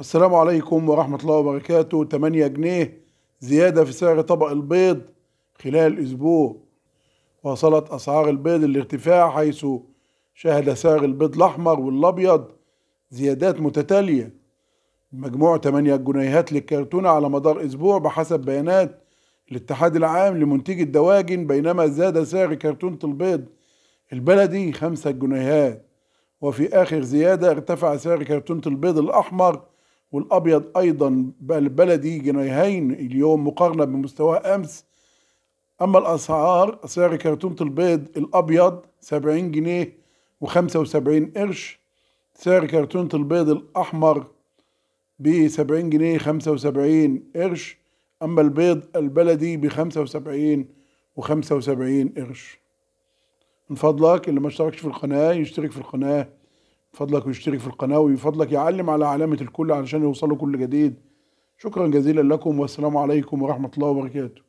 السلام عليكم ورحمة الله وبركاته 8 جنيه زيادة في سعر طبق البيض خلال أسبوع وصلت أسعار البيض الارتفاع حيث شهد سعر البيض الأحمر والأبيض زيادات متتالية مجموع 8 جنيهات للكرتونة على مدار أسبوع بحسب بيانات الاتحاد العام لمنتجي الدواجن بينما زاد سعر كرتونة البيض البلدي 5 جنيهات وفي آخر زيادة ارتفع سعر كرتونة البيض الأحمر والابيض ايضا بلدي جنيهين اليوم مقارنه بمستوى امس اما الاسعار سعر كرتونه البيض الابيض 70 جنيه و75 قرش سعر كرتونه البيض الاحمر ب 70 جنيه 75 قرش اما البيض البلدي ب 75 و75 قرش من فضلك اللي ما اشتركش في القناه يشترك في القناه فضلك يشترك في القناة ويفضلك يعلم على علامة الكل علشان يوصله كل جديد شكرا جزيلا لكم والسلام عليكم ورحمة الله وبركاته